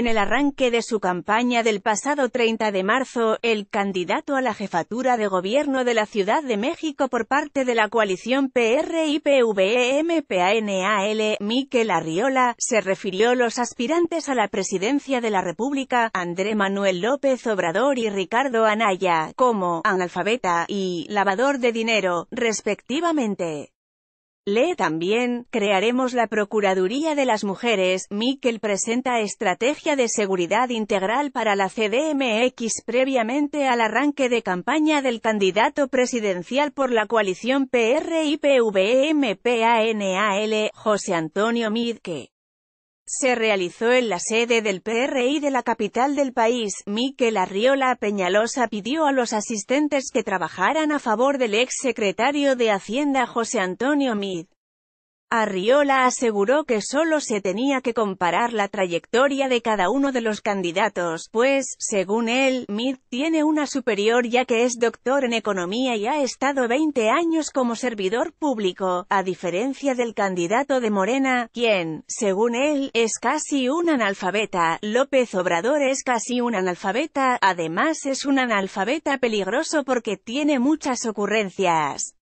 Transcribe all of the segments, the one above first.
En el arranque de su campaña del pasado 30 de marzo, el candidato a la jefatura de gobierno de la Ciudad de México por parte de la coalición pri panal e Miquel Arriola, se refirió los aspirantes a la presidencia de la República, André Manuel López Obrador y Ricardo Anaya, como analfabeta y lavador de dinero, respectivamente. Lee también, crearemos la Procuraduría de las Mujeres, Miquel presenta estrategia de seguridad integral para la CDMX previamente al arranque de campaña del candidato presidencial por la coalición PRIPVMPANAL e José Antonio Midke se realizó en la sede del PRI de la capital del país, Miquel Arriola Peñalosa pidió a los asistentes que trabajaran a favor del ex secretario de Hacienda José Antonio Mid. Arriola aseguró que solo se tenía que comparar la trayectoria de cada uno de los candidatos, pues, según él, Mid tiene una superior ya que es doctor en economía y ha estado 20 años como servidor público, a diferencia del candidato de Morena, quien, según él, es casi un analfabeta. López Obrador es casi un analfabeta, además es un analfabeta peligroso porque tiene muchas ocurrencias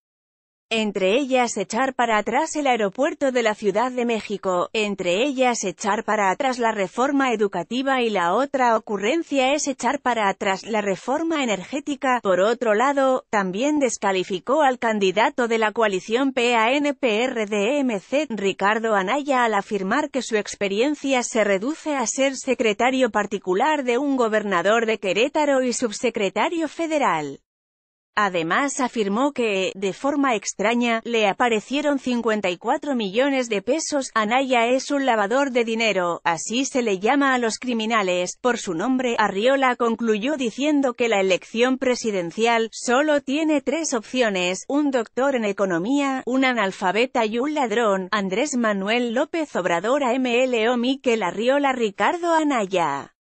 entre ellas echar para atrás el aeropuerto de la Ciudad de México, entre ellas echar para atrás la reforma educativa y la otra ocurrencia es echar para atrás la reforma energética. Por otro lado, también descalificó al candidato de la coalición pan e Ricardo Anaya al afirmar que su experiencia se reduce a ser secretario particular de un gobernador de Querétaro y subsecretario federal. Además afirmó que, de forma extraña, le aparecieron 54 millones de pesos. Anaya es un lavador de dinero, así se le llama a los criminales, por su nombre. Arriola concluyó diciendo que la elección presidencial solo tiene tres opciones, un doctor en economía, un analfabeta y un ladrón. Andrés Manuel López Obrador AMLO MLO Miquel Arriola Ricardo Anaya.